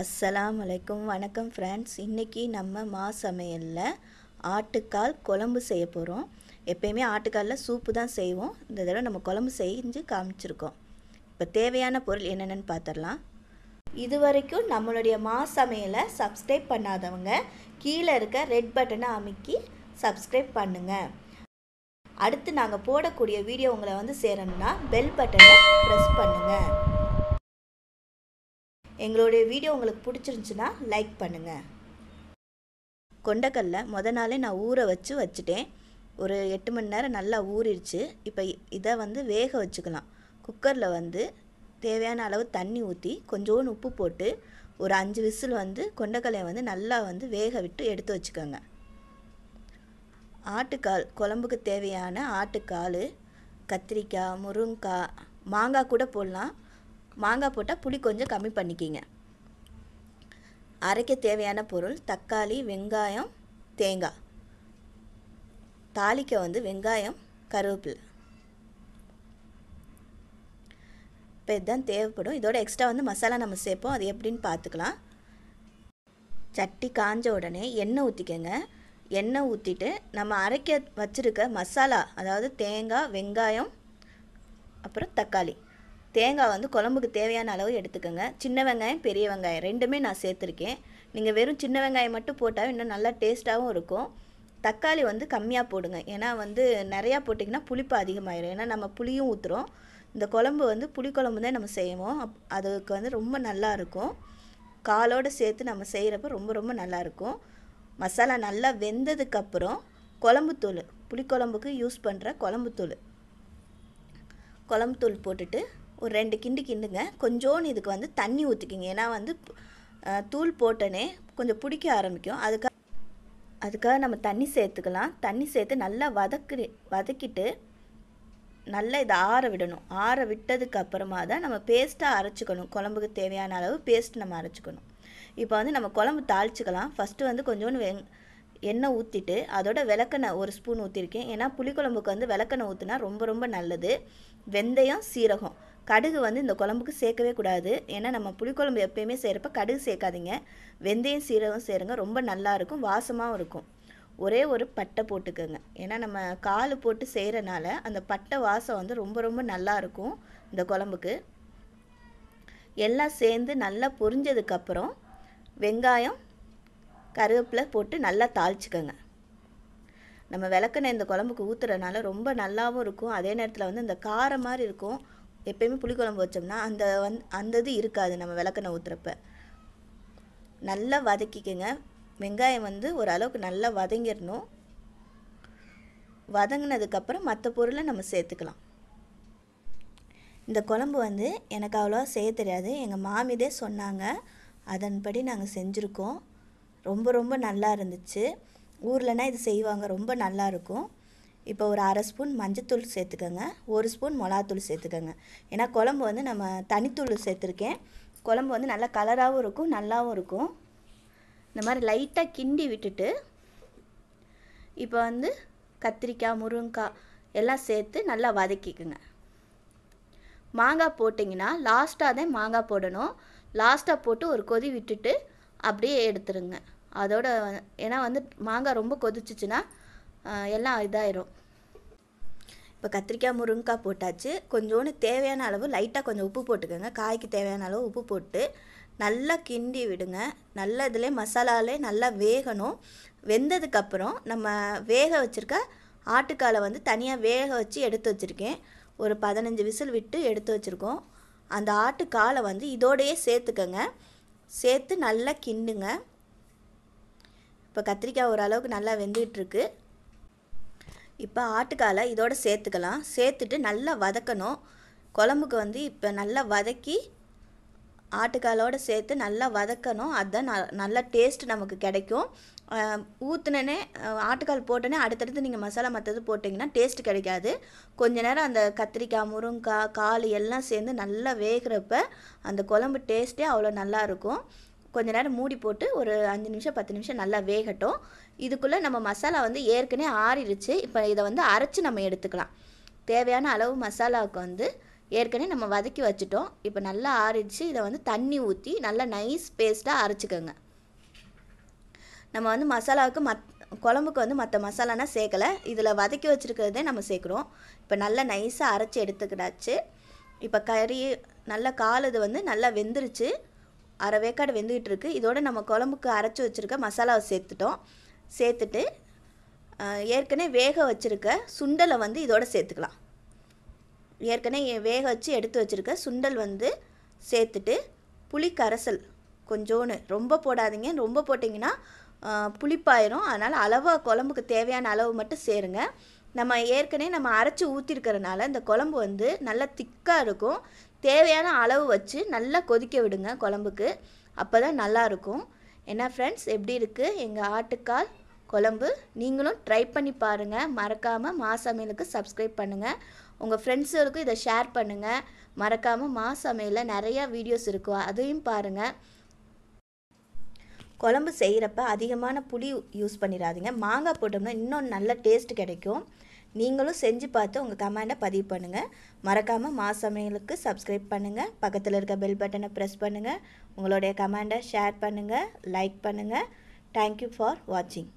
அஸ்ஸலாம் வலைக்கும் வணக்கம் ஃப்ரெண்ட்ஸ் இன்றைக்கி நம்ம மா சமையலில் ஆட்டுக்கால் குழம்பு செய்ய போகிறோம் எப்பயுமே ஆட்டுக்காலில் சூப்பு தான் செய்வோம் இந்த தடவை நம்ம குழம்பு செஞ்சு காமிச்சிருக்கோம் இப்போ தேவையான பொருள் என்னென்னு பார்த்துடலாம் இது வரைக்கும் நம்மளுடைய மா சமையலை சப்ஸ்கிரைப் பண்ணாதவங்க கீழே இருக்க ரெட் பட்டனை அமைக்கி சப்ஸ்கிரைப் பண்ணுங்கள் அடுத்து நாங்கள் போடக்கூடிய வீடியோ உங்களை வந்து சேரணும்னா பெல் பட்டனை ப்ரெஸ் பண்ணுங்கள் எங்களுடைய வீடியோ உங்களுக்கு பிடிச்சிருந்துச்சுன்னா லைக் பண்ணுங்கள் கொண்டக்கல்ல முத நாளே நான் ஊற வச்சு வச்சுட்டேன் ஒரு எட்டு மணி நேரம் நல்லா ஊறிடுச்சு இப்போ இதை வந்து வேக வச்சுக்கலாம் குக்கரில் வந்து தேவையான அளவு தண்ணி ஊற்றி கொஞ்சோண்டு உப்பு போட்டு ஒரு அஞ்சு விசில் வந்து கொண்டக்கல்லையை வந்து நல்லா வந்து வேக விட்டு எடுத்து வச்சுக்கோங்க ஆட்டுக்கால் குழம்புக்கு தேவையான ஆட்டுக்கால் கத்திரிக்காய் முருங்காய் மாங்காய் கூட போடலாம் மாங்காய் போட்டால் புளி கொஞ்சம் கம்மி பண்ணிக்கிங்க அரைக்க தேவையான பொருள் தக்காளி வெங்காயம் தேங்காய் தாளிக்க வந்து வெங்காயம் கருவேப்பிலை இப்போ இதுதான் தேவைப்படும் இதோட எக்ஸ்ட்ரா வந்து மசாலா நம்ம சேர்ப்போம் அது எப்படின்னு பார்த்துக்கலாம் சட்டி காஞ்ச உடனே எண்ணெய் ஊற்றிக்கங்க எண்ணெய் ஊற்றிட்டு நம்ம அரைக்க வச்சுருக்க மசாலா அதாவது தேங்காய் வெங்காயம் அப்புறம் தக்காளி தேங்காய் வந்து குழம்புக்கு தேவையான அளவு எடுத்துக்கோங்க சின்ன வெங்காயம் பெரிய வெங்காயம் ரெண்டுமே நான் சேர்த்துருக்கேன் நீங்கள் வெறும் சின்ன வெங்காயம் மட்டும் போட்டால் இன்னும் நல்லா டேஸ்ட்டாகவும் இருக்கும் தக்காளி வந்து கம்மியாக போடுங்க ஏன்னா வந்து நிறையா போட்டிங்கன்னா புளிப்பு அதிகமாயிடும் ஏன்னா நம்ம புளியும் ஊற்றுறோம் இந்த குழம்பு வந்து புளிக்குழம்பு தான் நம்ம செய்வோம் அப் அதுக்கு வந்து ரொம்ப நல்லாயிருக்கும் காலோடு சேர்த்து நம்ம செய்கிறப்ப ரொம்ப ரொம்ப நல்லாயிருக்கும் மசாலா நல்லா வெந்ததுக்கப்புறம் குழம்புத்தூள் புளிக்குழம்புக்கு யூஸ் பண்ணுற குழம்புத்தூள் குழம்புத்தூள் போட்டுட்டு ஒரு ரெண்டு கிண்டு கிண்டுங்க கொஞ்சோன்னு இதுக்கு வந்து தண்ணி ஊற்றிக்கிங்க ஏன்னா வந்து தூள் போட்டனே கொஞ்சம் பிடிக்க ஆரம்பிக்கும் அதுக்காக அதுக்காக நம்ம தண்ணி சேர்த்துக்கலாம் தண்ணி சேர்த்து நல்லா வதக்கி வதக்கிட்டு நல்லா இதை ஆற விடணும் ஆற விட்டதுக்கு அப்புறமா தான் நம்ம பேஸ்ட்டாக அரைச்சிக்கணும் குழம்புக்கு தேவையான அளவு பேஸ்ட் நம்ம அரைச்சிக்கணும் இப்போ வந்து நம்ம குழம்பு தாளிச்சிக்கலாம் ஃபஸ்ட்டு வந்து கொஞ்சோண்டு வெங் எண்ணெய் ஊற்றிட்டு அதோட விளக்கெண்ணெய் ஒரு ஸ்பூன் ஊற்றிருக்கேன் ஏன்னா புளிக்குழம்புக்கு வந்து விளக்கெண்ணெய் ஊற்றினா ரொம்ப ரொம்ப நல்லது வெந்தயம் சீரகம் கடுகு வந்து இந்த குழம்புக்கு சேர்க்கவே கூடாது ஏன்னா நம்ம புளிக்குழம்பு எப்பயுமே செய்கிறப்ப கடுகு சேர்க்காதீங்க வெந்தயம் சீரகம் சேருங்க ரொம்ப நல்லாயிருக்கும் வாசமாகவும் இருக்கும் ஒரே ஒரு பட்டை போட்டுக்கோங்க ஏன்னா நம்ம கால் போட்டு செய்கிறனால அந்த பட்டை வாசம் வந்து ரொம்ப ரொம்ப நல்லாயிருக்கும் இந்த குழம்புக்கு எல்லாம் சேர்ந்து நல்லா பொரிஞ்சதுக்கப்புறம் வெங்காயம் கருவேப்பிலை போட்டு நல்லா தாளிச்சுக்கோங்க நம்ம விளக்குன இந்த குழம்புக்கு ஊற்றுறதுனால ரொம்ப நல்லாவும் இருக்கும் அதே நேரத்தில் வந்து இந்த காரம் மாதிரி இருக்கும் எப்போயுமே புளிக்குழம்பு வச்சோம்னா அந்த வந் அந்த இது இருக்காது நம்ம விளக்கெண்ணெய் ஊற்றுறப்ப நல்லா வதக்கிக்கங்க வெங்காயம் வந்து ஓரளவுக்கு நல்லா வதங்கிடணும் வதங்கினதுக்கப்புறம் மற்ற பொருளை நம்ம சேர்த்துக்கலாம் இந்த குழம்பு வந்து எனக்கு அவ்வளோ செய்ய தெரியாது எங்கள் மாமிதே சொன்னாங்க அதன்படி நாங்கள் செஞ்சுருக்கோம் ரொம்ப ரொம்ப நல்லா இருந்துச்சு ஊர்லனா இது செய்வாங்க ரொம்ப நல்லா இருக்கும் இப்போ ஒரு அரை ஸ்பூன் மஞ்சத்தூள் சேர்த்துக்கோங்க ஒரு ஸ்பூன் மிளகாத்தூள் சேர்த்துக்கோங்க ஏன்னா குழம்பு வந்து நம்ம தனித்தூள் சேர்த்துருக்கேன் குழம்பு வந்து நல்லா கலராகவும் இருக்கும் நல்லாவும் இருக்கும் இந்த மாதிரி லைட்டாக கிண்டி விட்டுட்டு இப்போ வந்து கத்திரிக்காய் முருங்கைக்காய் எல்லாம் சேர்த்து நல்லா வதக்கிக்கோங்க மாங்காய் போட்டிங்கன்னா லாஸ்ட்டாக தான் மாங்காய் போடணும் லாஸ்ட்டாக போட்டு ஒரு கொதி விட்டுட்டு அப்படியே எடுத்துருங்க அதோட ஏன்னா வந்து மாங்காய் ரொம்ப கொதிச்சிச்சுன்னா எல்லாம் இதாயிரும் இப்போ கத்திரிக்காய் முருங்கைக்காய் போட்டாச்சு கொஞ்சோண்டு தேவையான அளவு லைட்டாக கொஞ்சம் உப்பு போட்டுக்கோங்க காய்க்கு தேவையான அளவு உப்பு போட்டு நல்லா கிண்டி விடுங்க நல்ல இதிலே மசாலாலே நல்லா வேகணும் வெந்ததுக்கப்புறம் நம்ம வேக வச்சுருக்க ஆட்டுக்காலை வந்து தனியாக வேக வச்சு எடுத்து வச்சுருக்கேன் ஒரு பதினஞ்சு விசில் விட்டு எடுத்து வச்சுருக்கோம் அந்த ஆட்டுக்காலை வந்து இதோடையே சேர்த்துக்கங்க சேர்த்து நல்லா கிண்டுங்க இப்போ கத்திரிக்காய் ஓரளவுக்கு நல்லா வெந்துகிட்ருக்கு இப்போ ஆட்டுக்காலை இதோடு சேர்த்துக்கலாம் சேர்த்துட்டு நல்லா வதக்கணும் குழம்புக்கு வந்து இப்போ நல்லா வதக்கி ஆட்டுக்காலோட சேர்த்து நல்லா வதக்கணும் அதுதான் ந நல்ல டேஸ்ட் நமக்கு கிடைக்கும் ஊற்றுனே ஆட்டுக்கால் போட்டோன்னே அடுத்தடுத்து நீங்கள் மசாலா மற்றது போட்டிங்கன்னா டேஸ்ட் கிடைக்காது கொஞ்ச நேரம் அந்த கத்திரிக்காய் முருங்காய் கால் எல்லாம் சேர்ந்து நல்லா வேகிறப்ப அந்த குழம்பு டேஸ்ட்டே அவ்வளோ நல்லாயிருக்கும் கொஞ்ச நேரம் மூடி போட்டு ஒரு அஞ்சு நிமிஷம் பத்து நிமிஷம் நல்லா வேகட்டும் இதுக்குள்ளே நம்ம மசாலா வந்து ஏற்கனவே ஆறிடுச்சு இப்போ இதை வந்து அரைச்சி நம்ம எடுத்துக்கலாம் தேவையான அளவு மசாலாவுக்கு வந்து ஏற்கனவே நம்ம வதக்கி வச்சுட்டோம் இப்போ நல்லா ஆறிடுச்சு இதை வந்து தண்ணி ஊற்றி நல்லா நைஸ் பேஸ்ட்டாக அரைச்சிக்கோங்க நம்ம வந்து மசாலாவுக்கு மத் குழம்புக்கு வந்து மற்ற மசாலானா சேர்க்கலை இதில் வதக்கி வச்சுருக்கிறதே நம்ம சேர்க்குறோம் இப்போ நல்லா நைஸாக அரைச்சி எடுத்துக்கிடாச்சு இப்போ கறி நல்லா காலது வந்து நல்லா வெந்துருச்சு அரை வேக்காடு வெந்துகிட்டு இருக்குது இதோடு நம்ம குழம்புக்கு அரைச்சி வச்சுருக்க மசாலாவை சேர்த்துட்டோம் சேர்த்துட்டு ஏற்கனவே வேக வச்சுருக்க சுண்டலை வந்து இதோடு சேர்த்துக்கலாம் ஏற்கனவே வேக வச்சு எடுத்து வச்சுருக்க சுண்டல் வந்து சேர்த்துட்டு புளி கரைசல் கொஞ்சோன்னு ரொம்ப போடாதீங்க ரொம்ப போட்டிங்கன்னா புளிப்பாயிரும் அதனால் அளவாக குழம்புக்கு தேவையான அளவு மட்டும் சேருங்க நம்ம ஏற்கனவே நம்ம அரைச்சி ஊற்றிருக்கிறதுனால இந்த குழம்பு வந்து நல்லா திக்காக இருக்கும் தேவையான அளவு வச்சு நல்லா கொதிக்க விடுங்க குழம்புக்கு அப்போ தான் நல்லாயிருக்கும் ஏன்னா ஃப்ரெண்ட்ஸ் எப்படி இருக்குது எங்கள் ஆட்டுக்கால் குழம்பு நீங்களும் ட்ரை பண்ணி பாருங்கள் மறக்காமல் மா சமையலுக்கு சப்ஸ்கிரைப் பண்ணுங்கள் உங்கள் ஃப்ரெண்ட்ஸுகளுக்கும் இதை ஷேர் பண்ணுங்கள் மறக்காமல் மா சமையலில் நிறையா வீடியோஸ் இருக்கும் அதையும் பாருங்கள் குழம்பு செய்கிறப்ப அதிகமான புளி யூஸ் பண்ணிடாதீங்க மாங்காய் போட்டோம்னா இன்னும் நல்ல டேஸ்ட் கிடைக்கும் நீங்களும் செஞ்சு பார்த்து உங்கள் கமெண்டை பதிவு பண்ணுங்கள் மறக்காமல் மாசமையலுக்கு சப்ஸ்கிரைப் பண்ணுங்கள் பக்கத்தில் இருக்க பெல் பட்டனை ப்ரெஸ் பண்ணுங்கள் உங்களுடைய கமெண்டை ஷேர் பண்ணுங்கள் லைக் பண்ணுங்கள் தேங்க்யூ ஃபார் வாட்சிங்